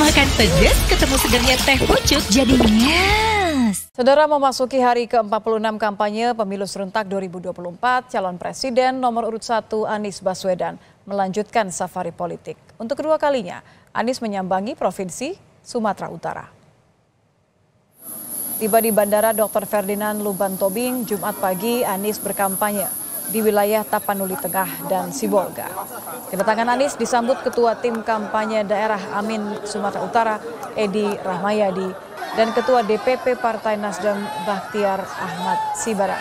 Makan pedes ketemu segernya teh pucuk jadinya. Saudara memasuki hari ke-46 kampanye pemilu serentak 2024, calon presiden nomor urut 1 Anies Baswedan melanjutkan safari politik. Untuk kedua kalinya, Anies menyambangi provinsi Sumatera Utara. Tiba di Bandara Dr. Ferdinand Luban Tobing, Jumat pagi Anies berkampanye di wilayah Tapanuli Tengah dan Sibolga. Kedatangan Anies disambut Ketua Tim Kampanye Daerah Amin Sumatera Utara, Edi Rahmayadi, dan Ketua DPP Partai Nasdem Bahtiar Ahmad Sibarang.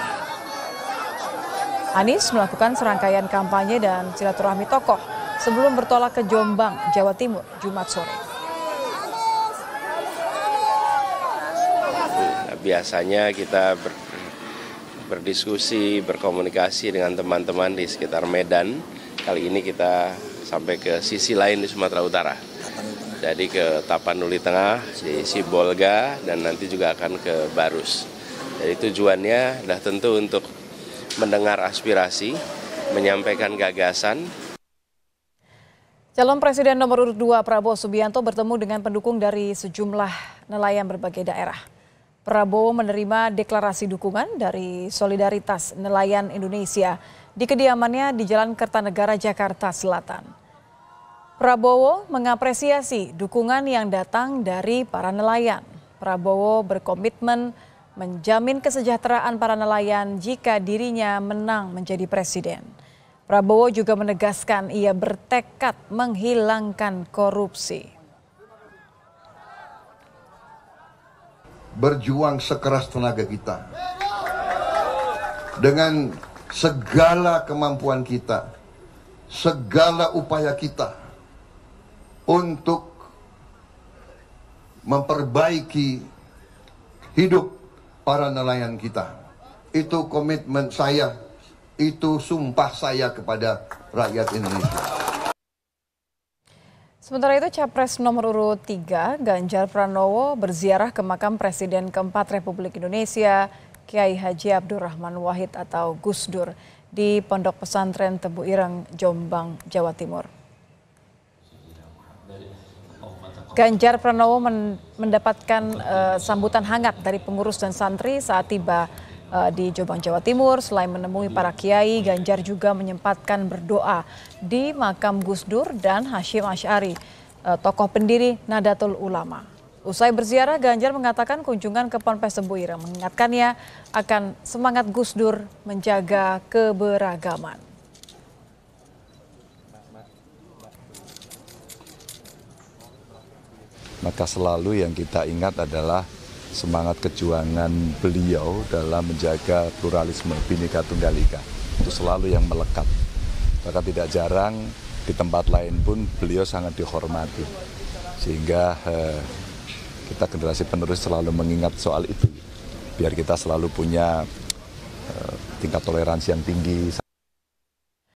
Anies melakukan serangkaian kampanye dan silaturahmi tokoh sebelum bertolak ke Jombang, Jawa Timur, Jumat sore. Nah, biasanya kita ber, berdiskusi, berkomunikasi dengan teman-teman di sekitar Medan. Kali ini kita sampai ke sisi lain di Sumatera Utara. Jadi ke Tapanuli Tengah, di Sibolga, dan nanti juga akan ke Barus. Jadi tujuannya adalah tentu untuk mendengar aspirasi, menyampaikan gagasan, Calon Presiden nomor urut 2 Prabowo Subianto bertemu dengan pendukung dari sejumlah nelayan berbagai daerah. Prabowo menerima deklarasi dukungan dari Solidaritas Nelayan Indonesia di kediamannya di Jalan Kertanegara, Jakarta Selatan. Prabowo mengapresiasi dukungan yang datang dari para nelayan. Prabowo berkomitmen menjamin kesejahteraan para nelayan jika dirinya menang menjadi presiden. Prabowo juga menegaskan ia bertekad menghilangkan korupsi. berjuang sekeras tenaga kita dengan segala kemampuan kita, segala upaya kita untuk memperbaiki hidup para nelayan kita. Itu komitmen saya, itu sumpah saya kepada rakyat Indonesia. Sementara itu Capres nomor urut 3 Ganjar Pranowo berziarah ke makam Presiden keempat Republik Indonesia Kiai Haji Abdurrahman Wahid atau Gus Dur di Pondok Pesantren Tebu Ireng, Jombang, Jawa Timur. Ganjar Pranowo mendapatkan uh, sambutan hangat dari pengurus dan santri saat tiba uh, di Jombang Jawa Timur. Selain menemui iya. para kiai, Ganjar juga menyempatkan berdoa di makam Gus Dur dan Hashim Ash'ari, uh, tokoh pendiri Nadatul Ulama. Usai berziarah, Ganjar mengatakan kunjungan ke Ponpes Sembuira mengingatkannya akan semangat Gus Dur menjaga keberagaman. Maka selalu yang kita ingat adalah semangat kejuangan beliau dalam menjaga pluralisme Bhinneka Tunggal Ika. Itu selalu yang melekat. Maka tidak jarang di tempat lain pun beliau sangat dihormati. Sehingga eh, kita generasi penerus selalu mengingat soal itu. Biar kita selalu punya eh, tingkat toleransi yang tinggi.